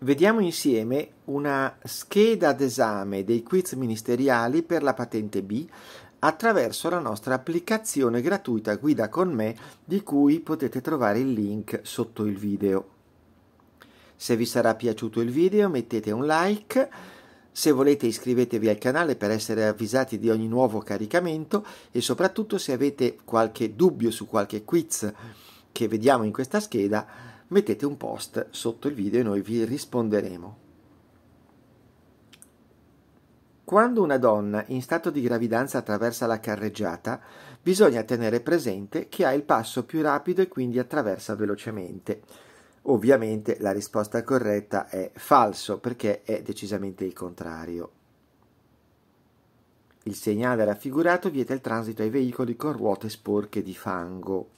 Vediamo insieme una scheda d'esame dei quiz ministeriali per la patente B attraverso la nostra applicazione gratuita Guida con me di cui potete trovare il link sotto il video. Se vi sarà piaciuto il video mettete un like, se volete iscrivetevi al canale per essere avvisati di ogni nuovo caricamento e soprattutto se avete qualche dubbio su qualche quiz che vediamo in questa scheda mettete un post sotto il video e noi vi risponderemo. Quando una donna in stato di gravidanza attraversa la carreggiata, bisogna tenere presente che ha il passo più rapido e quindi attraversa velocemente. Ovviamente la risposta corretta è falso perché è decisamente il contrario. Il segnale raffigurato vieta il transito ai veicoli con ruote sporche di fango.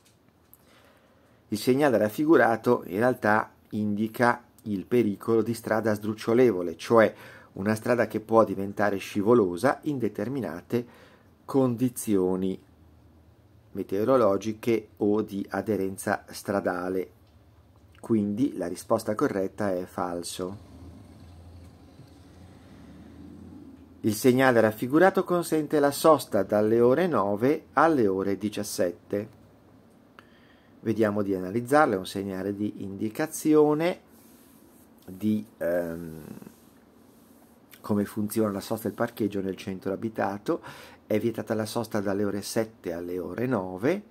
Il segnale raffigurato in realtà indica il pericolo di strada sdrucciolevole, cioè una strada che può diventare scivolosa in determinate condizioni meteorologiche o di aderenza stradale. Quindi la risposta corretta è falso. Il segnale raffigurato consente la sosta dalle ore 9 alle ore 17. Vediamo di analizzarla, è un segnale di indicazione di ehm, come funziona la sosta del parcheggio nel centro abitato. È vietata la sosta dalle ore 7 alle ore 9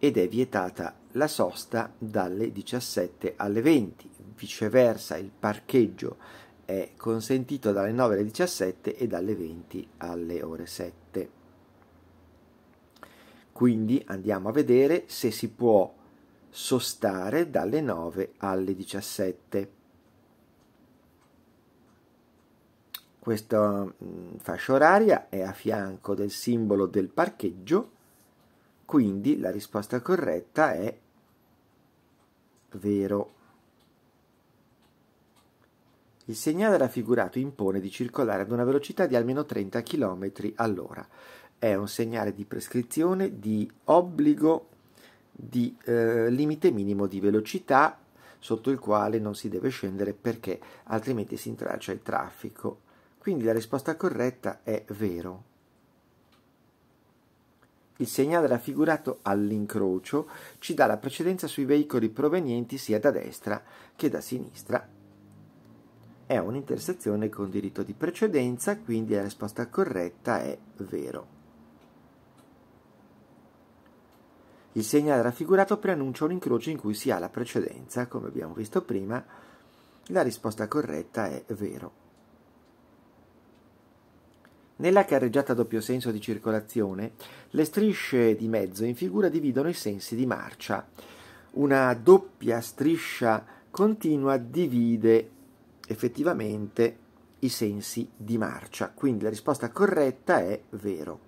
ed è vietata la sosta dalle 17 alle 20. Viceversa, il parcheggio è consentito dalle 9 alle 17 e dalle 20 alle ore 7. Quindi andiamo a vedere se si può sostare dalle 9 alle 17. Questa mm, fascia oraria è a fianco del simbolo del parcheggio, quindi la risposta corretta è vero. Il segnale raffigurato impone di circolare ad una velocità di almeno 30 km all'ora è un segnale di prescrizione, di obbligo, di eh, limite minimo di velocità sotto il quale non si deve scendere perché altrimenti si intralcia il traffico. Quindi la risposta corretta è vero. Il segnale raffigurato all'incrocio ci dà la precedenza sui veicoli provenienti sia da destra che da sinistra. È un'intersezione con diritto di precedenza, quindi la risposta corretta è vero. Il segnale raffigurato preannuncia un incrocio in cui si ha la precedenza, come abbiamo visto prima, la risposta corretta è vero. Nella carreggiata a doppio senso di circolazione, le strisce di mezzo in figura dividono i sensi di marcia. Una doppia striscia continua divide effettivamente i sensi di marcia, quindi la risposta corretta è vero.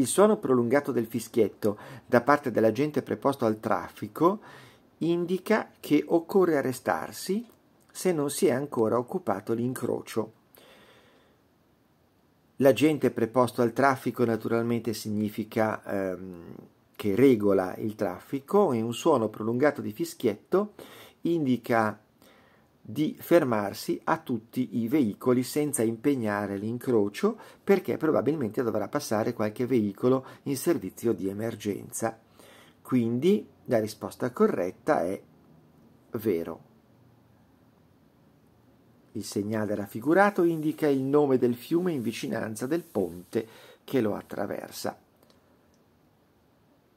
Il suono prolungato del fischietto da parte dell'agente preposto al traffico indica che occorre arrestarsi se non si è ancora occupato l'incrocio. L'agente preposto al traffico naturalmente significa ehm, che regola il traffico e un suono prolungato di fischietto indica di fermarsi a tutti i veicoli senza impegnare l'incrocio perché probabilmente dovrà passare qualche veicolo in servizio di emergenza. Quindi la risposta corretta è vero. Il segnale raffigurato indica il nome del fiume in vicinanza del ponte che lo attraversa.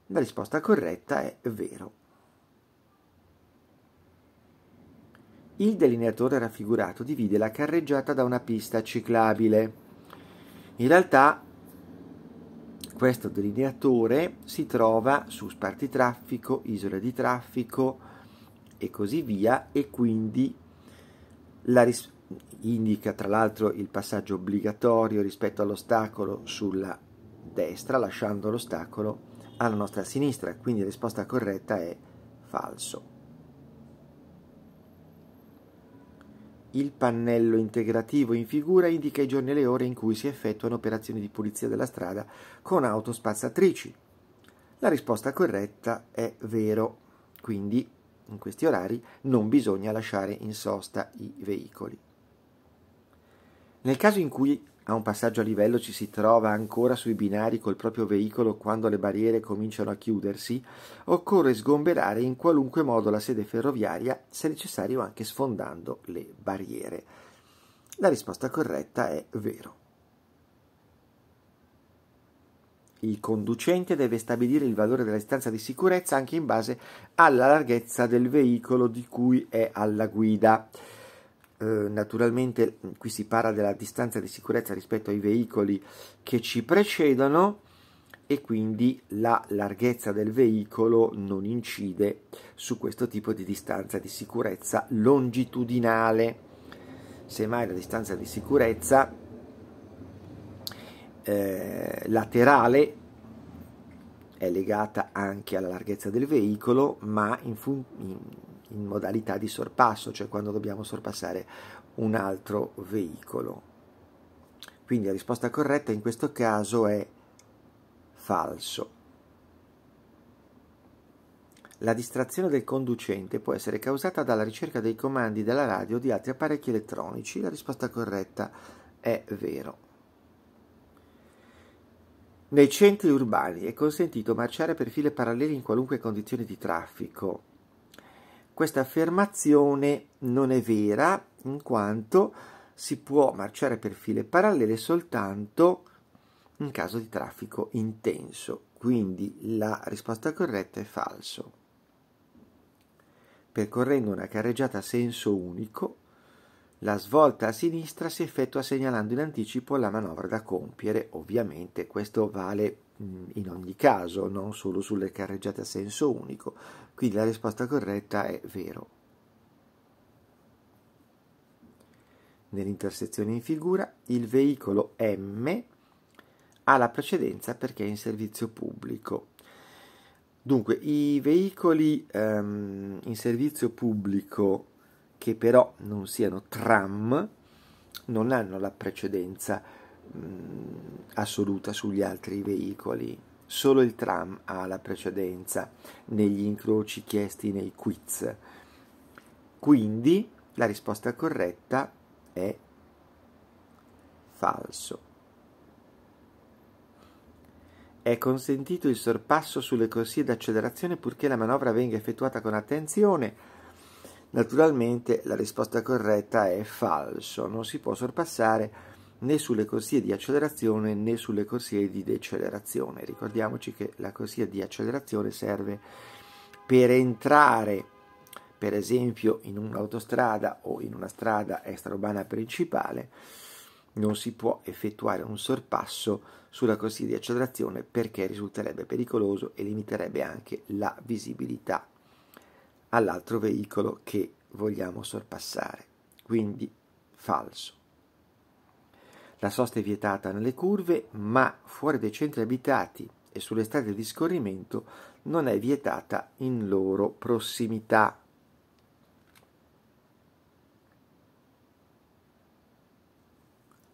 La risposta corretta è vero. Il delineatore raffigurato divide la carreggiata da una pista ciclabile. In realtà questo delineatore si trova su sparti traffico, isole di traffico e così via e quindi ris- indica tra l'altro il passaggio obbligatorio rispetto all'ostacolo sulla destra lasciando l'ostacolo alla nostra sinistra, quindi la risposta corretta è falso. Il pannello integrativo in figura indica i giorni e le ore in cui si effettuano operazioni di pulizia della strada con auto spazzatrici. La risposta corretta è vero, quindi in questi orari non bisogna lasciare in sosta i veicoli. Nel caso in cui a un passaggio a livello ci si trova ancora sui binari col proprio veicolo quando le barriere cominciano a chiudersi, occorre sgomberare in qualunque modo la sede ferroviaria, se necessario anche sfondando le barriere. La risposta corretta è vero. Il conducente deve stabilire il valore della distanza di sicurezza anche in base alla larghezza del veicolo di cui è alla guida. Eh, naturalmente mm, qui si parla della distanza di sicurezza rispetto ai veicoli che ci precedono e quindi la larghezza del veicolo non incide su questo tipo di distanza di sicurezza longitudinale. Semmai la distanza di sicurezza eh, laterale è legata anche alla larghezza del veicolo, ma in, fun- in in modalità di sorpasso, cioè quando dobbiamo sorpassare un altro veicolo. Quindi la risposta corretta in questo caso è falso. La distrazione del conducente può essere causata dalla ricerca dei comandi della radio o di altri apparecchi elettronici. La risposta corretta è vero. Nei centri urbani è consentito marciare per file parallele in qualunque condizione di traffico. Questa affermazione non è vera in quanto si può marciare per file parallele soltanto in caso di traffico intenso, quindi la risposta corretta è falso. Percorrendo una carreggiata a senso unico, la svolta a sinistra si effettua segnalando in anticipo la manovra da compiere, ovviamente questo vale Mm, in ogni caso, non solo sulle carreggiate a senso unico. Quindi la risposta corretta è vero. Nell'intersezione in figura il veicolo M ha la precedenza perché è in servizio pubblico. Dunque, i veicoli um, in servizio pubblico che però non siano tram non hanno la precedenza Mm, assoluta sugli altri veicoli. Solo il tram ha la precedenza negli incroci chiesti nei quiz. Quindi la risposta corretta è falso. È consentito il sorpasso sulle corsie d'accelerazione purché la manovra venga effettuata con attenzione. Naturalmente la risposta corretta è falso, non si può sorpassare né sulle corsie di accelerazione né sulle corsie di decelerazione. Ricordiamoci che la corsia di accelerazione serve per entrare per esempio in un'autostrada o in una strada extraurbana principale non si può effettuare un sorpasso sulla corsia di accelerazione perché risulterebbe pericoloso e limiterebbe anche la visibilità all'altro veicolo che vogliamo sorpassare. Quindi falso. La sosta è vietata nelle curve, ma fuori dai centri abitati e sulle strade di scorrimento non è vietata in loro prossimità.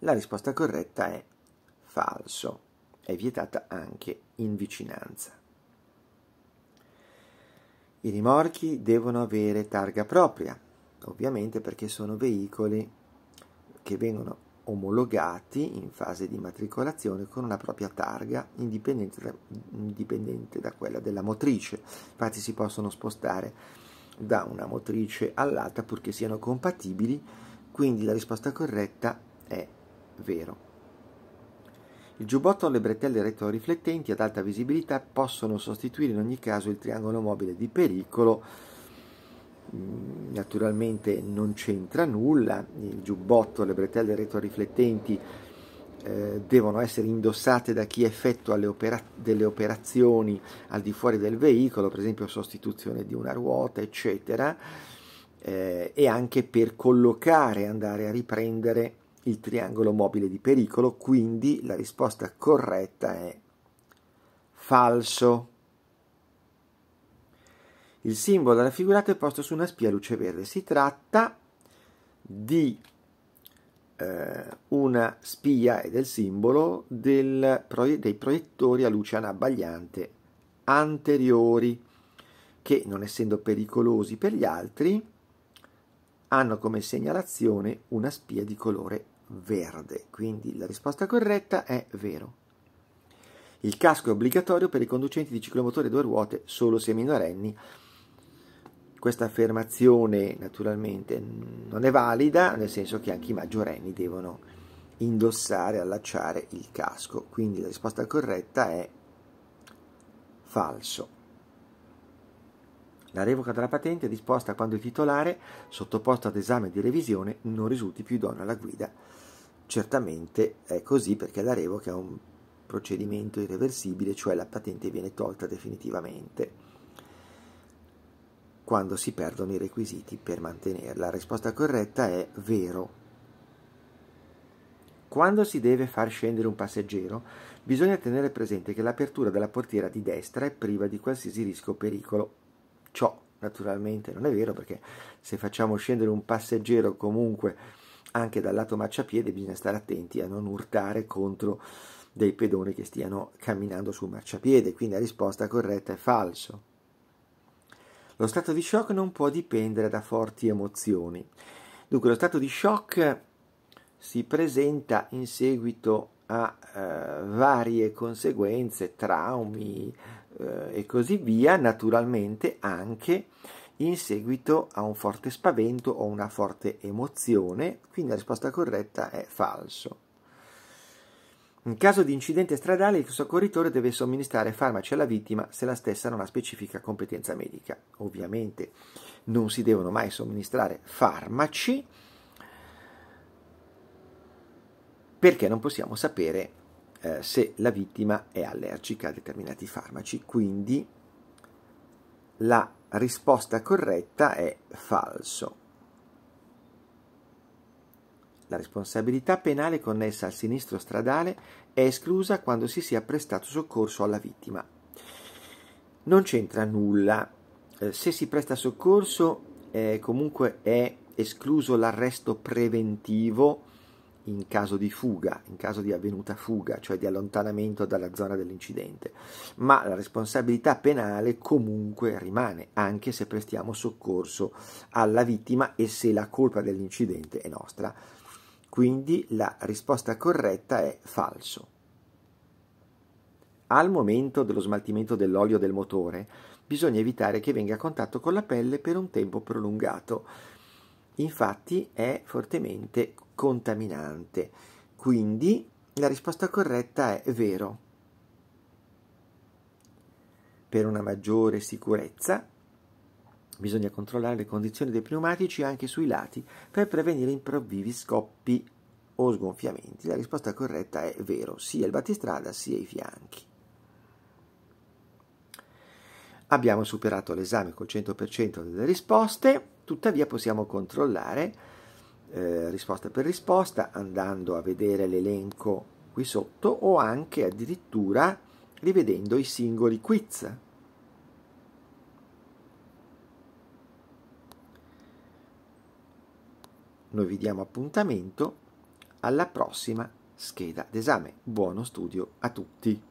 La risposta corretta è falso. È vietata anche in vicinanza. I rimorchi devono avere targa propria, ovviamente perché sono veicoli che vengono omologati in fase di matricolazione con una propria targa indipendente da, indipendente da quella della motrice. Infatti si possono spostare da una motrice all'altra purché siano compatibili, quindi la risposta corretta è vero. Il giubbotto o le bretelle rettoriflettenti ad alta visibilità possono sostituire in ogni caso il triangolo mobile di pericolo Mm, naturalmente non c'entra nulla, il giubbotto, le bretelle retroriflettenti eh, devono essere indossate da chi effettua opera- delle operazioni al di fuori del veicolo, per esempio sostituzione di una ruota, eccetera, eh, e anche per collocare, andare a riprendere il triangolo mobile di pericolo, quindi la risposta corretta è falso. Il simbolo raffigurato è posto su una spia a luce verde. Si tratta di eh, una spia e del simbolo del, dei proiettori a luce anabbagliante anteriori che, non essendo pericolosi per gli altri, hanno come segnalazione una spia di colore verde. Quindi la risposta corretta è vero. Il casco è obbligatorio per i conducenti di ciclomotore due ruote solo se minorenni questa affermazione naturalmente non è valida, nel senso che anche i maggiorenni devono indossare, allacciare il casco, quindi la risposta corretta è falso. La revoca della patente è disposta quando il titolare, sottoposto ad esame di revisione, non risulti più idoneo alla guida. Certamente è così perché la revoca è un procedimento irreversibile, cioè la patente viene tolta definitivamente quando si perdono i requisiti per mantenerla. La risposta corretta è vero. Quando si deve far scendere un passeggero, bisogna tenere presente che l'apertura della portiera di destra è priva di qualsiasi rischio o pericolo. Ciò naturalmente non è vero perché se facciamo scendere un passeggero comunque anche dal lato marciapiede bisogna stare attenti a non urtare contro dei pedoni che stiano camminando sul marciapiede, quindi la risposta corretta è falso. Lo stato di shock non può dipendere da forti emozioni. Dunque, lo stato di shock si presenta in seguito a eh, varie conseguenze, traumi eh, e così via, naturalmente anche in seguito a un forte spavento o una forte emozione, quindi la risposta corretta è falso. In caso di incidente stradale il soccorritore deve somministrare farmaci alla vittima se la stessa non ha specifica competenza medica. Ovviamente non si devono mai somministrare farmaci perché non possiamo sapere eh, se la vittima è allergica a determinati farmaci, quindi la risposta corretta è falso. La responsabilità penale connessa al sinistro stradale è esclusa quando si sia prestato soccorso alla vittima. Non c'entra nulla. Eh, se si presta soccorso, eh, comunque è escluso l'arresto preventivo in caso di fuga, in caso di avvenuta fuga, cioè di allontanamento dalla zona dell'incidente, ma la responsabilità penale comunque rimane, anche se prestiamo soccorso alla vittima e se la colpa dell'incidente è nostra. Quindi la risposta corretta è falso. Al momento dello smaltimento dell'olio del motore bisogna evitare che venga a contatto con la pelle per un tempo prolungato. Infatti è fortemente contaminante. Quindi la risposta corretta è vero. Per una maggiore sicurezza Bisogna controllare le condizioni dei pneumatici anche sui lati per prevenire improvvisi scoppi o sgonfiamenti. La risposta corretta è vero, sia il battistrada sia i fianchi. Abbiamo superato l'esame col 100% delle risposte, tuttavia possiamo controllare eh, risposta per risposta andando a vedere l'elenco qui sotto o anche addirittura rivedendo i singoli quiz. Noi vi diamo appuntamento alla prossima scheda d'esame. Buono studio a tutti!